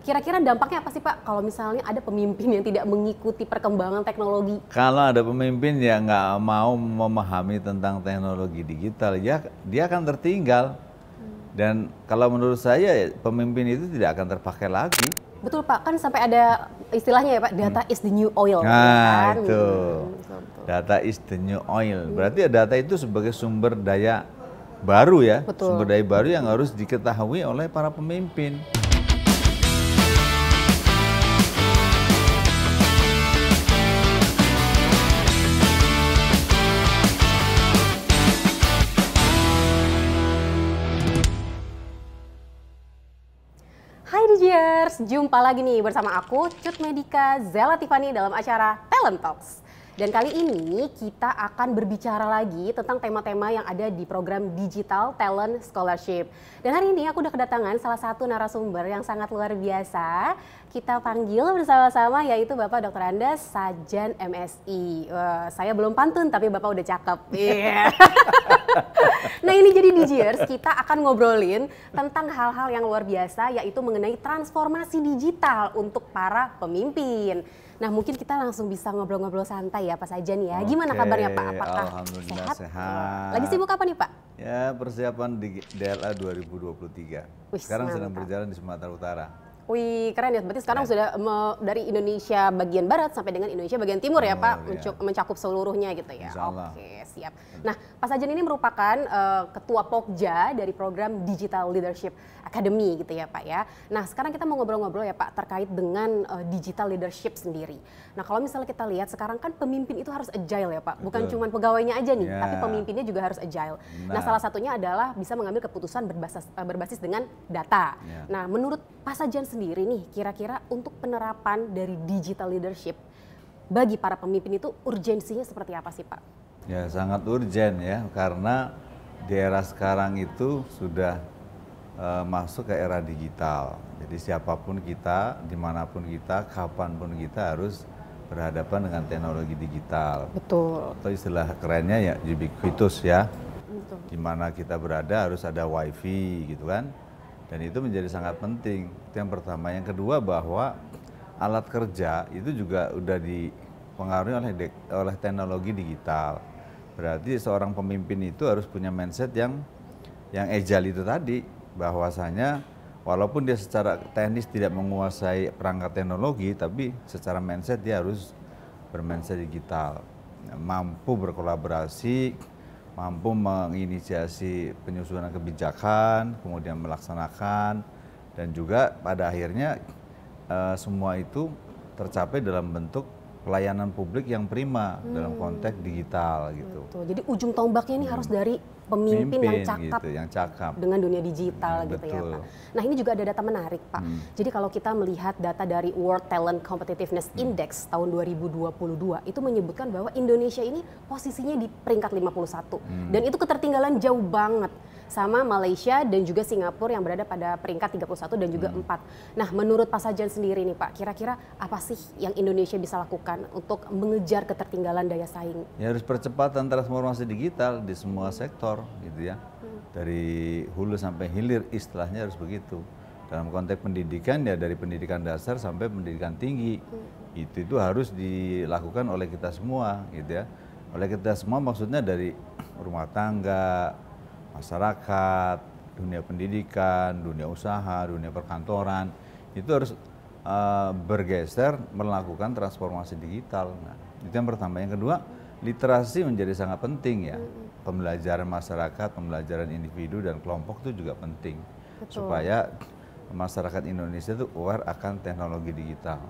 Kira-kira dampaknya apa sih Pak kalau misalnya ada pemimpin yang tidak mengikuti perkembangan teknologi? Kalau ada pemimpin yang nggak mau memahami tentang teknologi digital, ya dia akan tertinggal. Hmm. Dan kalau menurut saya ya, pemimpin itu tidak akan terpakai lagi. Betul Pak, kan sampai ada istilahnya ya Pak, hmm. data is the new oil. Nah ya kan? itu, hmm, data is the new oil. Berarti ya data itu sebagai sumber daya baru ya, Betul. sumber daya baru yang harus diketahui oleh para pemimpin. Hai Digiers, jumpa lagi nih bersama aku Cut Medica Zela Tiffany dalam acara Talent Talks. Dan kali ini kita akan berbicara lagi tentang tema-tema yang ada di program Digital Talent Scholarship. Dan hari ini aku udah kedatangan salah satu narasumber yang sangat luar biasa. Kita panggil bersama-sama yaitu Bapak Dr. Anda Sajan MSI. Uh, eh, saya belum pantun tapi Bapak udah cakep. Yeah. nah ini jadi Digiers kita akan ngobrolin tentang hal-hal yang luar biasa yaitu mengenai transformasi digital untuk para pemimpin. Nah mungkin kita langsung bisa ngobrol-ngobrol santai ya Pak Saja nih ya. Okay. Gimana kabarnya Pak? Apakah sehat? sehat? Lagi sibuk apa nih Pak? Ya persiapan di DLA 2023. Wih, Sekarang mantap. sedang berjalan di Sumatera Utara. Wih keren ya, berarti sekarang ya. sudah dari Indonesia bagian barat sampai dengan Indonesia bagian timur, oh, ya Pak, ya. mencakup seluruhnya gitu ya. Oke, okay siap. Nah, Pak Sajen ini merupakan uh, ketua Pokja dari program Digital Leadership Academy gitu ya, Pak ya. Nah, sekarang kita mau ngobrol-ngobrol ya, Pak, terkait dengan uh, digital leadership sendiri. Nah, kalau misalnya kita lihat sekarang kan pemimpin itu harus agile ya, Pak. Bukan cuma pegawainya aja nih, yeah. tapi pemimpinnya juga harus agile. Nah. nah, salah satunya adalah bisa mengambil keputusan berbasis uh, berbasis dengan data. Yeah. Nah, menurut Pak Sajen sendiri nih, kira-kira untuk penerapan dari digital leadership bagi para pemimpin itu urgensinya seperti apa sih Pak? Ya sangat urgent ya karena di era sekarang itu sudah e, masuk ke era digital. Jadi siapapun kita, dimanapun kita, kapanpun kita harus berhadapan dengan teknologi digital. Betul. Atau istilah kerennya ya ubiquitous ya. Betul. Di kita berada harus ada wifi gitu kan. Dan itu menjadi sangat penting. Itu yang pertama. Yang kedua bahwa alat kerja itu juga udah dipengaruhi oleh oleh teknologi digital. Berarti seorang pemimpin itu harus punya mindset yang yang agile itu tadi bahwasanya walaupun dia secara teknis tidak menguasai perangkat teknologi tapi secara mindset dia harus bermindset digital mampu berkolaborasi mampu menginisiasi penyusunan kebijakan kemudian melaksanakan dan juga pada akhirnya eh, semua itu tercapai dalam bentuk pelayanan publik yang prima hmm. dalam konteks digital gitu. Betul. Jadi ujung tombaknya ini hmm. harus dari pemimpin, yang cakap gitu, yang cakap dengan dunia digital hmm, gitu ya, betul. ya Pak. Nah, ini juga ada data menarik Pak. Hmm. Jadi kalau kita melihat data dari World Talent Competitiveness hmm. Index tahun 2022 itu menyebutkan bahwa Indonesia ini posisinya di peringkat 51 hmm. dan itu ketertinggalan jauh banget sama Malaysia dan juga Singapura yang berada pada peringkat 31 dan juga hmm. 4. Nah, menurut Pak Sajan sendiri nih Pak, kira-kira apa sih yang Indonesia bisa lakukan untuk mengejar ketertinggalan daya saing? Ya harus percepatan transformasi digital di semua sektor gitu ya. Hmm. Dari hulu sampai hilir istilahnya harus begitu. Dalam konteks pendidikan ya dari pendidikan dasar sampai pendidikan tinggi. Hmm. Itu itu harus dilakukan oleh kita semua gitu ya. Oleh kita semua maksudnya dari rumah tangga, masyarakat, dunia pendidikan, dunia usaha, dunia perkantoran itu harus uh, bergeser melakukan transformasi digital. Nah, itu yang pertama. Yang kedua, literasi menjadi sangat penting ya. Pembelajaran masyarakat, pembelajaran individu dan kelompok itu juga penting Betul. supaya masyarakat Indonesia itu aware akan teknologi digital.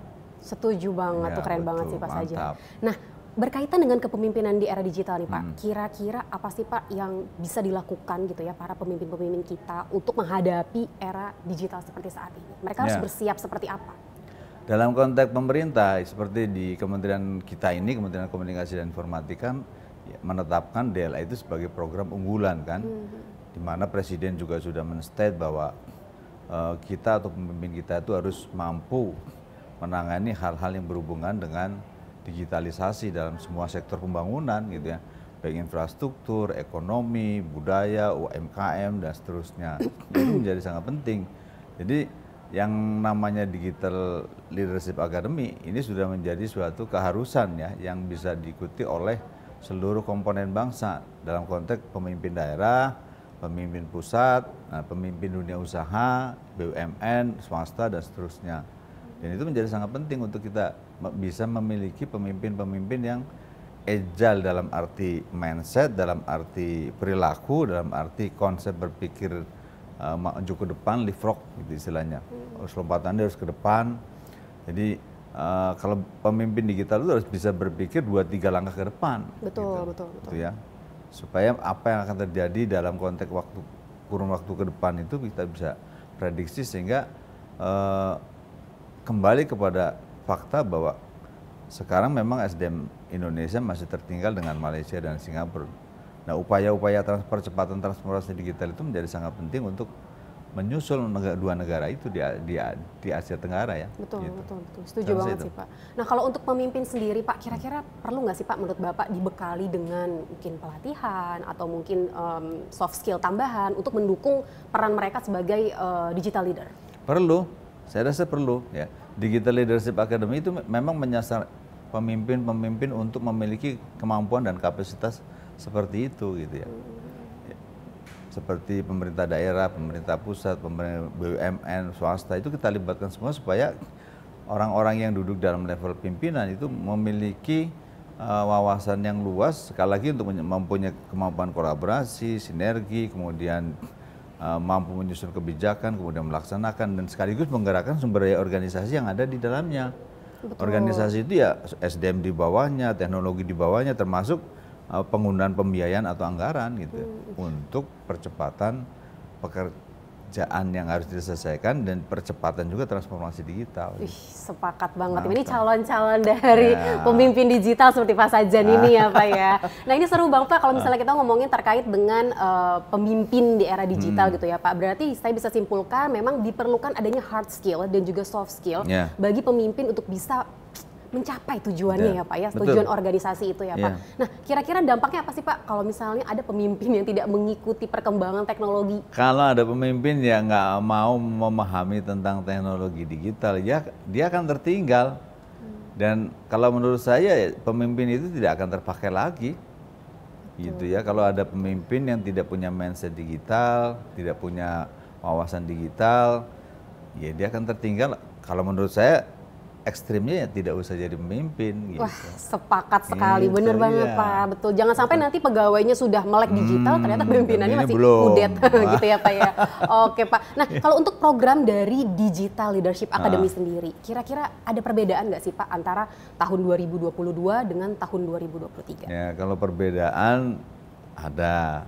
Setuju banget, ya, tuh keren betul, banget sih Pak Saja. Nah, berkaitan dengan kepemimpinan di era digital nih Pak, hmm. kira-kira hmm. apa sih Pak yang bisa dilakukan gitu ya para pemimpin-pemimpin kita untuk menghadapi era digital seperti saat ini? Mereka harus ya. bersiap seperti apa? Dalam konteks pemerintah seperti di kementerian kita ini, Kementerian Komunikasi dan Informatika ya, menetapkan DLA itu sebagai program unggulan kan, hmm. di mana Presiden juga sudah menstate bahwa uh, kita atau pemimpin kita itu harus mampu menangani hal-hal yang berhubungan dengan digitalisasi dalam semua sektor pembangunan gitu ya baik infrastruktur, ekonomi, budaya, UMKM dan seterusnya itu menjadi sangat penting. Jadi yang namanya digital leadership academy ini sudah menjadi suatu keharusan ya yang bisa diikuti oleh seluruh komponen bangsa dalam konteks pemimpin daerah, pemimpin pusat, nah, pemimpin dunia usaha, BUMN, swasta dan seterusnya. Dan itu menjadi sangat penting untuk kita bisa memiliki pemimpin-pemimpin yang agile dalam arti mindset, dalam arti perilaku, dalam arti konsep berpikir uh, maju ke depan, leapfrog gitu istilahnya. Hmm. Harus lompatan harus ke depan. Jadi uh, kalau pemimpin digital itu harus bisa berpikir dua tiga langkah ke depan. Betul, gitu. betul, betul. Gitu ya. Supaya apa yang akan terjadi dalam konteks waktu kurun waktu ke depan itu kita bisa prediksi sehingga uh, kembali kepada fakta bahwa sekarang memang SDM Indonesia masih tertinggal dengan Malaysia dan Singapura. Nah, upaya-upaya transfer percepatan transformasi digital itu menjadi sangat penting untuk menyusul dua negara itu di, di, di Asia Tenggara ya. Betul, gitu. betul, betul. Setuju Terus banget itu. sih Pak. Nah kalau untuk pemimpin sendiri Pak, kira-kira perlu nggak sih Pak menurut Bapak dibekali dengan mungkin pelatihan atau mungkin um, soft skill tambahan untuk mendukung peran mereka sebagai uh, digital leader? Perlu, saya rasa perlu ya. Digital Leadership Academy itu memang menyasar pemimpin-pemimpin untuk memiliki kemampuan dan kapasitas seperti itu gitu ya. Seperti pemerintah daerah, pemerintah pusat, pemerintah BUMN, swasta itu kita libatkan semua supaya orang-orang yang duduk dalam level pimpinan itu memiliki uh, wawasan yang luas sekali lagi untuk mempunyai kemampuan kolaborasi, sinergi, kemudian Eh, mampu menyusun kebijakan, kemudian melaksanakan dan sekaligus menggerakkan sumber daya organisasi yang ada di dalamnya. Betul. Organisasi itu ya SDM di bawahnya, teknologi di bawahnya, termasuk eh, penggunaan pembiayaan atau anggaran gitu ya, hmm. untuk percepatan pekerja pekerjaan yang harus diselesaikan dan percepatan juga transformasi digital. Ih, sepakat banget. Mantap. ini calon-calon dari yeah. pemimpin digital seperti Pak Sajan ini ya Pak ya. Nah ini seru Bang Pak kalau misalnya ah. kita ngomongin terkait dengan uh, pemimpin di era digital hmm. gitu ya Pak. Berarti saya bisa simpulkan memang diperlukan adanya hard skill dan juga soft skill yeah. bagi pemimpin untuk bisa mencapai tujuannya ya, ya Pak ya, Betul. tujuan organisasi itu ya Pak. Iya. Nah, kira-kira dampaknya apa sih Pak kalau misalnya ada pemimpin yang tidak mengikuti perkembangan teknologi? Kalau ada pemimpin yang nggak mau memahami tentang teknologi digital, ya dia akan tertinggal. Hmm. Dan kalau menurut saya pemimpin itu tidak akan terpakai lagi. Gitu ya, kalau ada pemimpin yang tidak punya mindset digital, tidak punya wawasan digital, ya dia akan tertinggal. Kalau menurut saya ekstrimnya ya tidak usah jadi pemimpin. Gitu. Wah sepakat sekali, hmm, bener iya. banget Pak, betul. Jangan sampai nanti pegawainya sudah melek digital, hmm, ternyata pemimpinannya masih belum. kudet gitu ya Pak ya. Oke Pak, nah iya. kalau untuk program dari Digital Leadership ah. Academy ah. sendiri, kira-kira ada perbedaan nggak sih Pak antara tahun 2022 dengan tahun 2023? Ya kalau perbedaan ada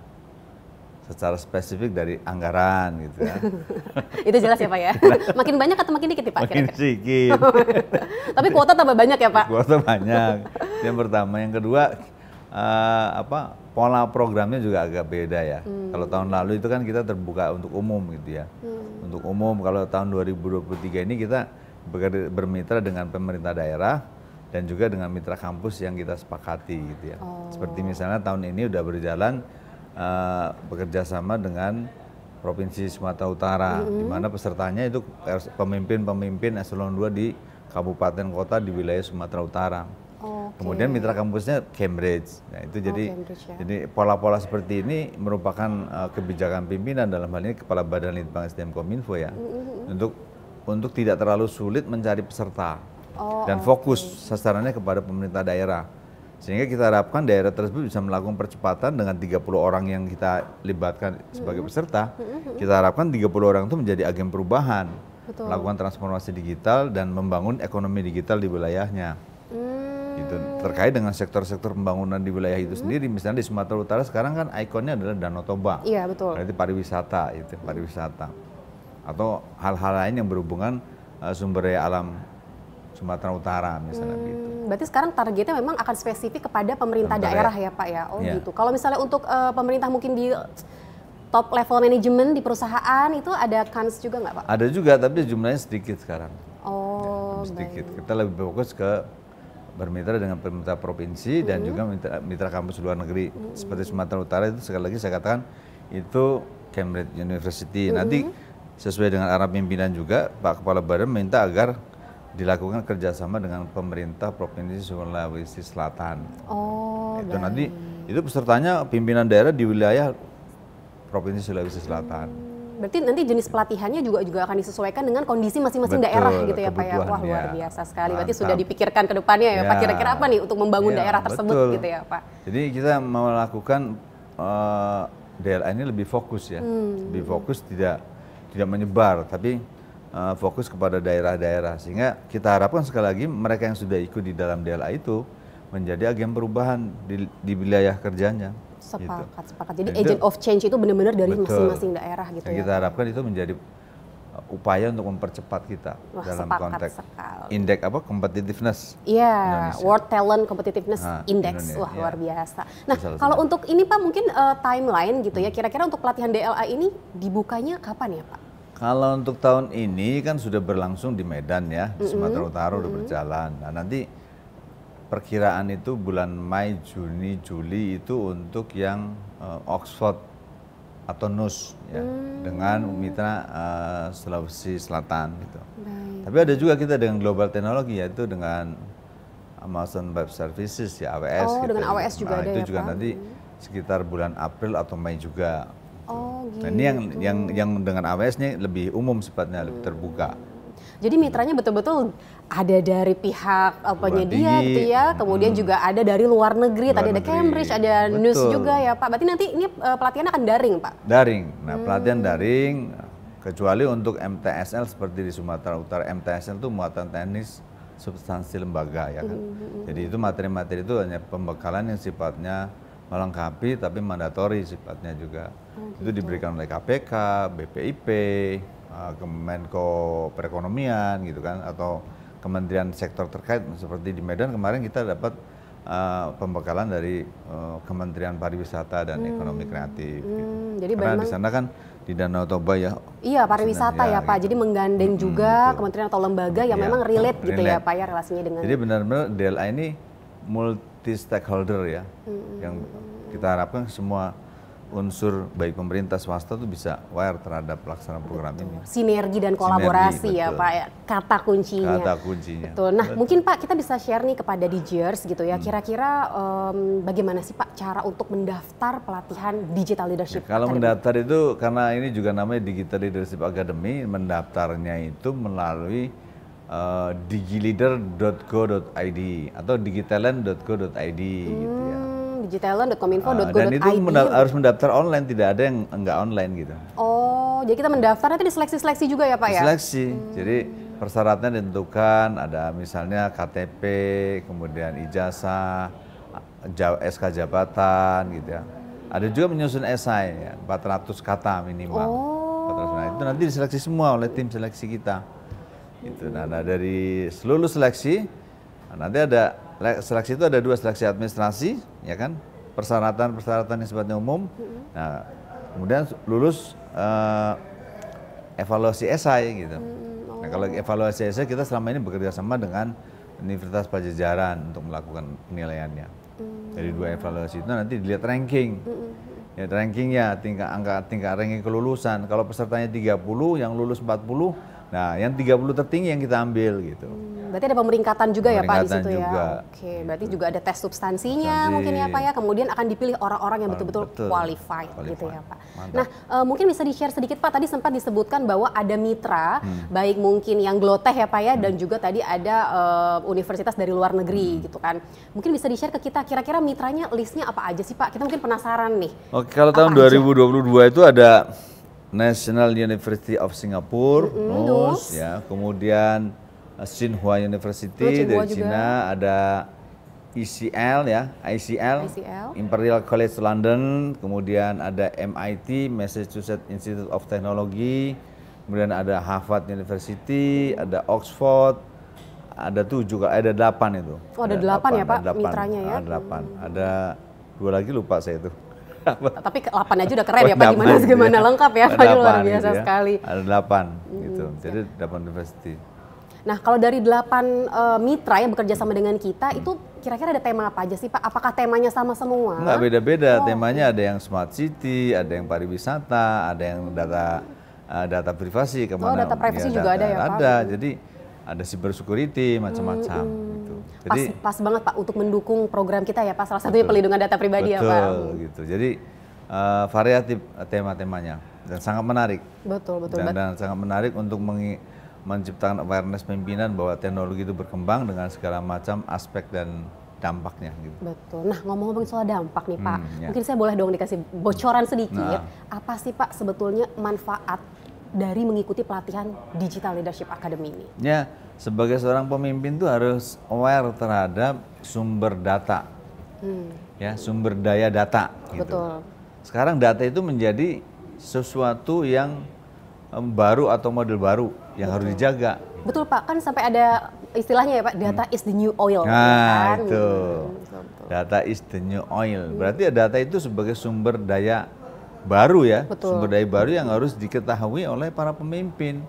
secara spesifik dari anggaran gitu ya. itu jelas ya Pak ya. makin banyak atau makin dikit ya Pak? Makin kira sedikit. Tapi kuota tambah banyak ya Pak? Kuota banyak. yang pertama, yang kedua uh, apa pola programnya juga agak beda ya. Hmm. Kalau tahun lalu itu kan kita terbuka untuk umum gitu ya. Hmm. Untuk umum kalau tahun 2023 ini kita bermitra dengan pemerintah daerah dan juga dengan mitra kampus yang kita sepakati gitu ya. Oh. Seperti misalnya tahun ini udah berjalan Eh, bekerja sama dengan Provinsi Sumatera Utara, mm -hmm. di mana pesertanya itu pemimpin-pemimpin eselon 2 di kabupaten kota di wilayah Sumatera Utara. okay. Kemudian mitra kampusnya Cambridge. Nah, itu oh, jadi Cambridge, ya. jadi pola-pola seperti ini merupakan uh, kebijakan pimpinan dalam hal ini kepala badan litbang SDM Kominfo ya. Mm -hmm. Untuk untuk tidak terlalu sulit mencari peserta oh, dan fokus okay. sasarannya kepada pemerintah daerah sehingga kita harapkan daerah tersebut bisa melakukan percepatan dengan 30 orang yang kita libatkan sebagai mm-hmm. peserta. Mm-hmm. Kita harapkan 30 orang itu menjadi agen perubahan, Betul. melakukan transformasi digital dan membangun ekonomi digital di wilayahnya. Hmm. Gitu. Terkait dengan sektor-sektor pembangunan di wilayah itu hmm. sendiri, misalnya di Sumatera Utara sekarang kan ikonnya adalah Danau Toba. Iya, betul. Berarti pariwisata itu, pariwisata. Atau hal-hal lain yang berhubungan uh, sumber daya alam Sumatera Utara misalnya hmm, gitu. Berarti sekarang targetnya memang akan spesifik kepada pemerintah, pemerintah daerah ya. ya Pak ya. Oh ya. gitu. Kalau misalnya untuk uh, pemerintah mungkin di top level manajemen di perusahaan itu ada kans juga nggak Pak? Ada juga tapi jumlahnya sedikit sekarang. Oh. Ya, sedikit. Baik. Kita lebih fokus ke bermitra dengan pemerintah provinsi hmm. dan juga mitra, mitra kampus luar negeri hmm. seperti Sumatera Utara itu sekali lagi saya katakan itu Cambridge University. Hmm. Nanti sesuai dengan arah pimpinan juga Pak Kepala Badan minta agar dilakukan kerjasama dengan pemerintah provinsi Sulawesi Selatan. Oh, itu baik. nanti itu pesertanya pimpinan daerah di wilayah provinsi Sulawesi Selatan. Berarti nanti jenis pelatihannya juga juga akan disesuaikan dengan kondisi masing-masing daerah gitu ya Pak ya. Wah luar biasa sekali. Mantap. Berarti sudah dipikirkan ke depannya ya, ya Pak. Kira-kira apa nih untuk membangun ya, daerah tersebut betul. gitu ya Pak. Jadi kita melakukan uh, daerah ini lebih fokus ya. Hmm. Lebih fokus tidak tidak menyebar tapi Eh, fokus kepada daerah-daerah sehingga kita harapkan sekali lagi mereka yang sudah ikut di dalam DLA itu menjadi agen perubahan di, di wilayah kerjanya. Sepakat, gitu. sepakat. Jadi agent of change itu benar-benar dari masing-masing daerah gitu yang ya. Kita harapkan itu menjadi eh, upaya untuk mempercepat kita Wah, dalam konteks indeks apa competitiveness. Iya, yeah, World Talent Competitiveness nah, Index. Indonesia, Wah, yeah. luar iya. biasa. Nah, kalau untuk ini Pak mungkin uh, timeline gitu ya, hmm. kira-kira untuk pelatihan DLA ini dibukanya kapan ya, Pak? Kalau untuk tahun ini kan sudah berlangsung di Medan ya, di Sumatera Utara mm -hmm. berjalan. Nah, nanti perkiraan itu bulan Mei, Juni, Juli itu untuk yang uh, Oxford atau NUS ya, mm. dengan mitra uh, eh, Sulawesi Selatan gitu. Baik. Tapi ada juga kita dengan global teknologi yaitu dengan Amazon Web Services ya AWS. Oh, gitu. dengan AWS ya. juga nah, ada itu ya, juga Pak? nanti sekitar bulan April atau Mei juga gitu. Nah, ini yang yang yang dengan AWS ini lebih umum sifatnya, lebih hmm. terbuka. Jadi mitranya betul-betul ada dari pihak penyedia gitu ya, hmm. kemudian hmm. juga ada dari luar negeri, luar tadi ada Cambridge, ada Betul. news juga ya Pak. Berarti nanti ini uh, eh, pelatihan akan daring Pak? Daring, nah hmm. pelatihan daring kecuali untuk MTSL seperti di Sumatera Utara, MTSL itu muatan teknis substansi lembaga ya kan. Hmm, hmm. Jadi itu materi-materi itu hanya pembekalan yang sifatnya melengkapi tapi mandatori sifatnya juga. Oh, gitu. Itu diberikan oleh KPK, BPIP, eh, Kemenko Perekonomian gitu kan atau kementerian sektor terkait seperti di Medan kemarin kita dapat uh, pembekalan dari uh, Kementerian Pariwisata dan hmm. Ekonomi Kreatif. Gitu. Hmm. Gitu. Jadi Karena di sana kan di Danau Toba ya. Iya, pariwisata ya, ya, Pak. Gitu. Jadi menggandeng hmm, juga gitu. kementerian atau lembaga yang ya, memang relate, relate gitu ya Pak ya relasinya dengan Jadi benar-benar DLA ini multi multi stakeholder ya hmm. yang kita harapkan semua unsur baik pemerintah swasta itu bisa aware terhadap pelaksanaan program betul. ini. Sinergi dan kolaborasi Sinergi, ya betul. Pak, ya. kata kuncinya. Kata kuncinya. Betul. Nah betul. mungkin Pak kita bisa share nih kepada DJers gitu ya, hmm. kira-kira hmm. um, bagaimana sih Pak cara untuk mendaftar pelatihan digital leadership? Ya, kalau Academy? mendaftar itu karena ini juga namanya digital leadership academy, mendaftarnya itu melalui uh, eh, digileader.go.id atau digitalent.go.id hmm, gitu ya. Hmm, digitalent.kominfo.go.id. Uh, eh, dan itu menda harus mendaftar online, tidak ada yang enggak online gitu. Oh, jadi kita mendaftar nanti diseleksi-seleksi juga ya, Pak ya? Seleksi. Hmm. Jadi persyaratnya ditentukan ada misalnya KTP, kemudian ijazah, SK jabatan gitu ya. Ada juga menyusun esai ya, 400 kata minimal. Oh. 400 kata. Itu nanti diseleksi semua oleh tim seleksi kita. Itu. Nah, nah dari seluruh seleksi nah, nanti ada seleksi itu ada dua seleksi administrasi, ya kan? Persyaratan-persyaratan yang sifatnya umum. Mm-hmm. Nah, kemudian lulus uh, evaluasi esai gitu. Mm-hmm. Nah, oh. kalau evaluasi esai kita selama ini bekerja sama dengan Universitas Pajajaran untuk melakukan penilaiannya. Mm. Jadi dua evaluasi itu nanti dilihat ranking. Mm-hmm. Ya, rankingnya tingkat angka tingkat ranking kelulusan. Kalau pesertanya 30, yang lulus 40, Nah, yang 30 tertinggi yang kita ambil gitu. Hmm, berarti ada pemeringkatan juga pemeringkatan ya Pak di situ ya? juga. ya. Oke, berarti juga ada tes substansinya Substansi. mungkin ya Pak ya. Kemudian akan dipilih orang-orang yang ah, betul-betul qualified, qualified gitu ya Pak. Nah, Mantap. Nah, e, mungkin bisa di-share sedikit Pak tadi sempat disebutkan bahwa ada mitra hmm. baik mungkin yang gloteh ya Pak ya hmm. dan juga tadi ada e, universitas dari luar negeri hmm. gitu kan. Mungkin bisa di-share ke kita kira-kira mitranya listnya apa aja sih Pak? Kita mungkin penasaran nih. Oke, kalau tahun 2022 aja? 2022 itu ada National University of Singapore, mm -hmm, NUS, ya. Kemudian Tsinghua uh, University oh, dari China, ada ECL ya, ICL, e ICL, e Imperial College London, kemudian ada MIT, Massachusetts Institute of Technology, kemudian ada Harvard University, ada Oxford, ada tuh juga, ada delapan itu. Oh, ada, delapan, ya Pak, mitranya ya? Ada ah, delapan, hmm. ada dua lagi lupa saya itu. Tapi 8 aja udah keren ya oh, Pak Gimana, gimana ya. lengkap ya Pak luar biasa ya. sekali. Ada 8 gitu. Hmm, Jadi 8 university. Nah, kalau dari 8 uh, eh, mitra yang bekerja sama dengan kita hmm. itu kira-kira ada tema apa aja sih Pak? Apakah temanya sama semua? Enggak beda-beda. Oh. Temanya ada yang smart city, ada yang pariwisata, ada yang data eh, data privasi kemana? Oh, data privasi ya, juga data, ada ya Pak? Ada. Jadi ada cyber security macam-macam. Hmm, hmm. Pas, Jadi, pas banget Pak untuk mendukung program kita ya Pak, salah satunya betul, pelindungan data pribadi betul, ya Pak. betul hmm. gitu. Jadi uh, variatif eh, tema-temanya dan sangat menarik. Betul, betul. Dan, dan sangat menarik untuk mengi menciptakan awareness pimpinan bahwa teknologi itu berkembang dengan segala macam aspek dan dampaknya gitu. Betul. Nah, ngomong-ngomong soal dampak nih, Pak. Hmm, ya. Mungkin saya boleh dong dikasih bocoran sedikit. Nah. Apa sih, Pak, sebetulnya manfaat dari mengikuti pelatihan Digital Leadership Academy ini? Ya, sebagai seorang pemimpin itu harus aware terhadap sumber data. Hmm. Ya, sumber daya data. Gitu. Betul. Sekarang data itu menjadi sesuatu yang baru atau model baru yang Betul. harus dijaga. Betul Pak, kan sampai ada istilahnya ya Pak, data hmm. is the new oil. Nah kan? itu, hmm. data is the new oil. Berarti ya data itu sebagai sumber daya baru ya, Betul. sumber daya baru yang harus diketahui oleh para pemimpin.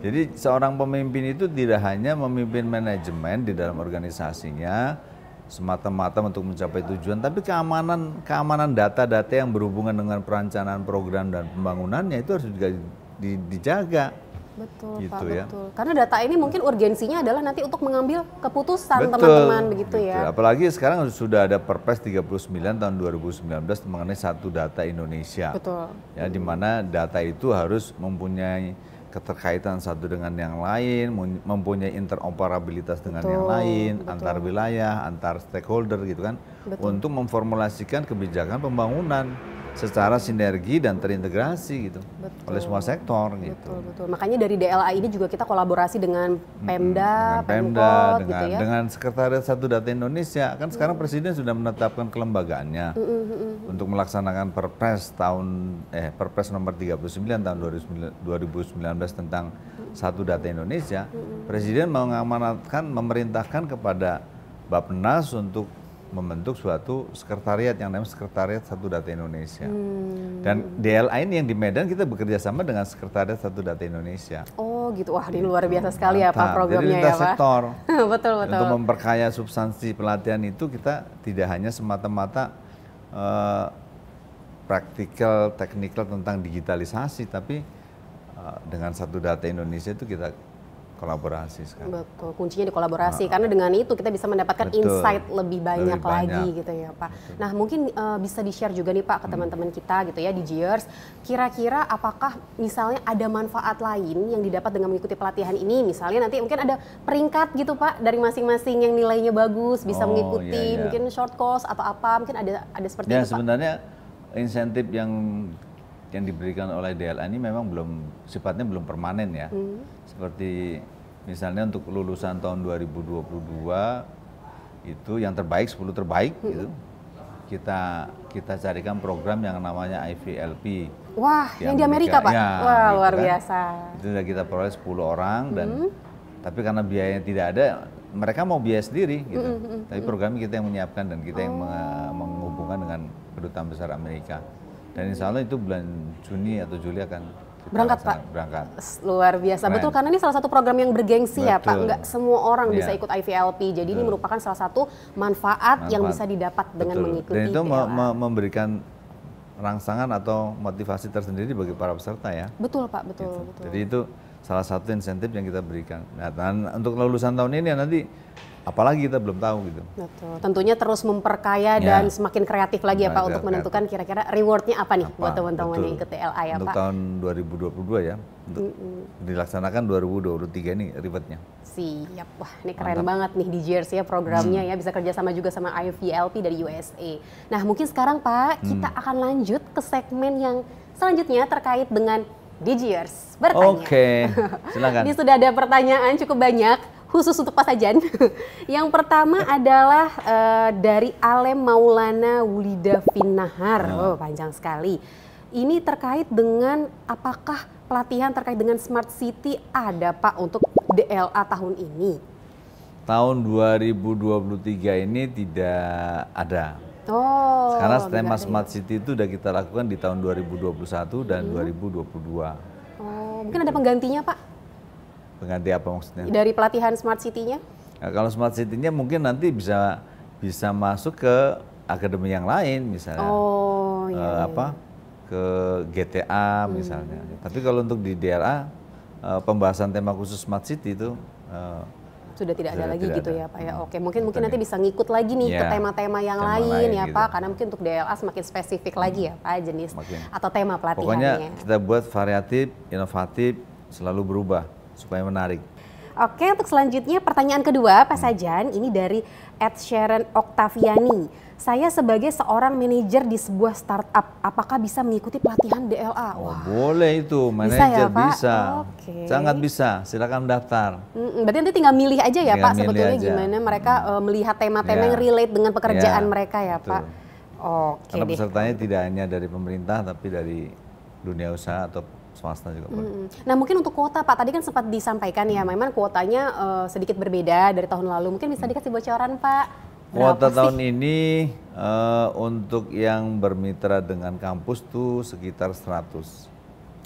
Jadi seorang pemimpin itu tidak hanya memimpin manajemen di dalam organisasinya semata-mata untuk mencapai tujuan, tapi keamanan keamanan data-data yang berhubungan dengan perencanaan program dan pembangunannya itu harus juga dijaga. Betul, gitu, Pak, ya. betul. Karena data ini mungkin urgensinya adalah nanti untuk mengambil keputusan teman-teman begitu ya betul. Apalagi sekarang sudah ada Perpres 39 tahun 2019 mengenai satu data Indonesia. Betul. Ya, hmm. di mana data itu harus mempunyai keterkaitan satu dengan yang lain, mempunyai interoperabilitas dengan betul, yang lain, betul. antar wilayah, antar stakeholder gitu kan, betul. untuk memformulasikan kebijakan pembangunan secara sinergi dan terintegrasi gitu betul. oleh semua sektor betul, gitu. Betul, Makanya dari DLA ini juga kita kolaborasi dengan Pemda, dengan Pemda, Pemkot, gitu dengan, gitu ya. dengan Sekretariat Satu Data Indonesia. Kan sekarang Presiden sudah menetapkan kelembagaannya hmm, hmm, untuk melaksanakan Perpres tahun eh Perpres nomor 39 tahun 2019, 2019 tentang Satu Data Indonesia. Hmm. Presiden mengamanatkan memerintahkan kepada Bapenas untuk membentuk suatu sekretariat yang namanya Sekretariat Satu Data Indonesia. Hmm. Dan DLA ini yang di Medan kita bekerja sama dengan Sekretariat Satu Data Indonesia. Oh gitu, wah ini luar biasa hmm, sekali ya Pak programnya Jadi, ya Pak. sektor. betul betul. Untuk memperkaya substansi pelatihan itu kita tidak hanya semata-mata uh, praktikal, teknikal tentang digitalisasi, tapi uh, dengan Satu Data Indonesia itu kita kolaborasi sekarang. Betul, kuncinya di kolaborasi nah, karena dengan itu kita bisa mendapatkan betul, insight lebih banyak, lebih banyak lagi gitu ya Pak. Betul. Nah mungkin uh, bisa di share juga nih Pak ke hmm. teman-teman hmm. kita gitu ya di Jiers. Kira-kira apakah misalnya ada manfaat lain yang didapat dengan mengikuti pelatihan ini? Misalnya nanti mungkin ada peringkat gitu Pak dari masing-masing yang nilainya bagus bisa oh, iya, mengikuti iya, iya. mungkin short course atau apa mungkin ada ada seperti ya, itu. Ya sebenarnya insentif yang yang diberikan oleh DLN ini memang belum sifatnya belum permanen ya. Hmm. Seperti misalnya untuk lulusan tahun 2022 itu yang terbaik 10 terbaik hmm. gitu. Kita kita carikan program yang namanya IVLP. Wah, yang, yang di Amerika, Pak. Ya, Wah, gitu luar kan. biasa. Itu sudah kita peroleh 10 orang dan hmm. tapi karena biayanya tidak ada, mereka mau biaya sendiri hmm, gitu. Mm -hmm. Tapi hmm. program kita yang menyiapkan dan kita oh. yang menghubungkan dengan kedutaan besar Amerika. Dan insya Allah itu bulan Juni atau Juli akan berangkat Pak. Berangkat. Luar biasa. Keren. Betul karena ini salah satu program yang bergengsi Betul. ya Pak. Enggak semua orang yeah. bisa ikut IVLP. Jadi Betul. ini merupakan salah satu manfaat, manfaat. yang bisa didapat Betul. dengan mengikuti. Dan itu me memberikan rangsangan atau motivasi tersendiri bagi para peserta ya. Betul Pak, betul, gitu. betul. Jadi itu salah satu insentif yang kita berikan. Nah, dan untuk lulusan tahun ini ya nanti apalagi kita belum tahu gitu. Betul. Tentunya terus memperkaya ya. dan semakin kreatif lagi ya, ya Pak kreatif, untuk menentukan kira-kira rewardnya apa nih apa? buat teman-teman yang ikut TLA ya untuk Pak. Untuk tahun 2022 ya, untuk mm -hmm. dilaksanakan 2023 ini rewardnya. Siap, wah ini keren Mantap. banget nih di Jersey ya programnya hmm. ya bisa kerjasama juga sama IVLP dari USA. Nah mungkin sekarang Pak hmm. kita hmm. akan lanjut ke segmen yang selanjutnya terkait dengan Digiers bertanya. Oke, okay. silakan. Ini sudah ada pertanyaan cukup banyak khusus untuk Sajan. yang pertama adalah uh, dari Alem Maulana Wulida Finahar. Ah. Oh, panjang sekali. Ini terkait dengan apakah pelatihan terkait dengan smart city ada Pak untuk DLA tahun ini? Tahun 2023 ini tidak ada. Oh. Karena tema smart ya. city itu sudah kita lakukan di tahun 2021 dan hmm. 2022. Oh, mungkin ada penggantinya Pak? Pengganti apa maksudnya? Dari pelatihan Smart City-nya? Nah, kalau Smart City-nya mungkin nanti bisa bisa masuk ke akademi yang lain misalnya. Oh, eh, iya, uh, apa? ke GTA hmm. misalnya. Tapi kalau untuk di DRA eh, pembahasan tema khusus Smart City itu eh, sudah tidak ada lagi tidak gitu ada. ya Pak ya. Oke, mungkin Betul mungkin ya. nanti bisa ngikut lagi nih ya, ke iya, tema-tema yang tema lain, lain ya gitu. Pak karena mungkin untuk DLA semakin spesifik hmm. lagi ya Pak jenis makin. atau tema pelatihannya. Pokoknya kita buat variatif, inovatif, selalu berubah supaya menarik. Oke, untuk selanjutnya pertanyaan kedua, Pak hmm. Sajan, ini dari Ed Sharon Oktaviani. Saya sebagai seorang manajer di sebuah startup, apakah bisa mengikuti pelatihan DLA? Oh, boleh itu, ya, manajer bisa. Ya, bisa. Okay. Sangat bisa, silakan daftar. Berarti nanti tinggal milih aja ya, tinggal Pak, sebetulnya aja. gimana mereka uh, melihat tema-tema ya. yang relate dengan pekerjaan ya, mereka ya, betul. Pak. Oke. Okay Karena pesertanya tidak hanya dari pemerintah tapi dari dunia usaha atau swasta juga boleh. Hmm. Nah mungkin untuk kuota Pak tadi kan sempat disampaikan ya, mm. memang kuotanya uh, sedikit berbeda dari tahun lalu. Mungkin bisa mm. dikasih bocoran Pak. Kuota tahun ini uh, untuk yang bermitra dengan kampus tuh sekitar 100.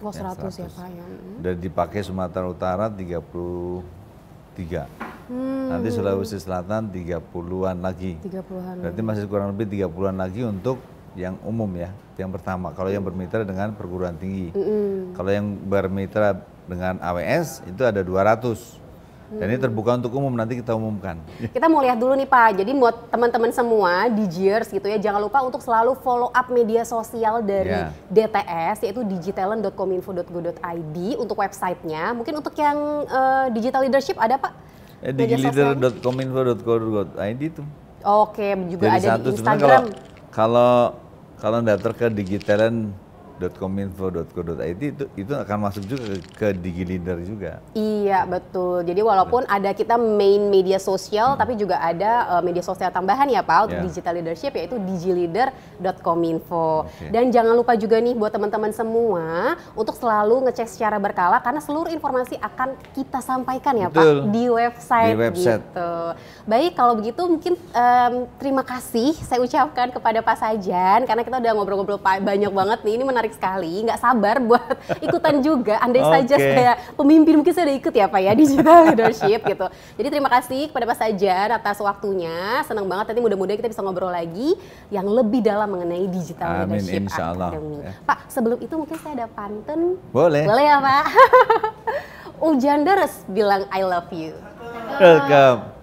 Oh 100 ya, 100. ya Pak ya. Mm. Dan dipakai Sumatera Utara 33. Hmm. Nanti Sulawesi Selatan 30-an lagi. 30-an. Berarti masih kurang lebih 30-an lagi untuk yang umum ya, yang pertama. Kalau yang bermitra dengan perguruan tinggi, mm -hmm. kalau yang bermitra dengan AWS itu ada 200. Dan ini mm. terbuka untuk umum nanti kita umumkan. Kita mau lihat dulu nih Pak. Jadi buat teman-teman semua di Jiers gitu ya, jangan lupa untuk selalu follow up media sosial dari yeah. DTS yaitu digitalent.kominfo.go.id untuk websitenya. Mungkin untuk yang uh, digital leadership ada Pak? Eh, digitalleader.kominfo.go.id itu. Oke, juga Jadi ada satu. di Instagram. Kalau, kalau kalau daftar ke digitalan .kominfo.co.id itu itu akan masuk juga ke, ke DigiLeader juga. Iya betul. Jadi walaupun ada kita main media sosial, hmm. tapi juga ada uh, media sosial tambahan ya Pak untuk yeah. digital leadership yaitu digileader.kominfo. Okay. Dan jangan lupa juga nih buat teman-teman semua untuk selalu ngecek secara berkala karena seluruh informasi akan kita sampaikan ya betul. Pak di website. Di website. Gitu. Baik kalau begitu mungkin um, terima kasih saya ucapkan kepada Pak Sajan karena kita udah ngobrol-ngobrol banyak banget nih ini menarik menarik sekali, nggak sabar buat ikutan juga. Andai okay. saja saya pemimpin mungkin saya udah ikut ya Pak ya digital leadership gitu. Jadi terima kasih kepada Pak Sajar atas waktunya. Senang banget nanti mudah-mudahan kita bisa ngobrol lagi yang lebih dalam mengenai digital Amin, leadership. Insya Allah. Ya. Pak, sebelum itu mungkin saya ada pantun. Boleh. Boleh ya Pak? Hujan bilang I love you. Welcome.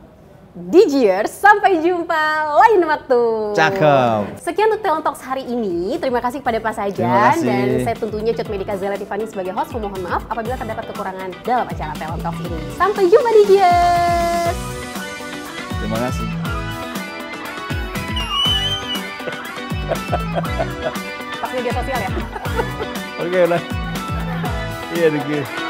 Digier. Sampai jumpa lain waktu. Cakep. Sekian untuk Talent Talks hari ini. Terima kasih kepada Pak Sajan dan saya tentunya Cut Medika Zela Tiffany sebagai host Mohon maaf apabila terdapat kekurangan dalam acara Talent Talks ini. Sampai jumpa Digier. Terima kasih. Pas media sosial ya. Oke, udah. Iya, dikit.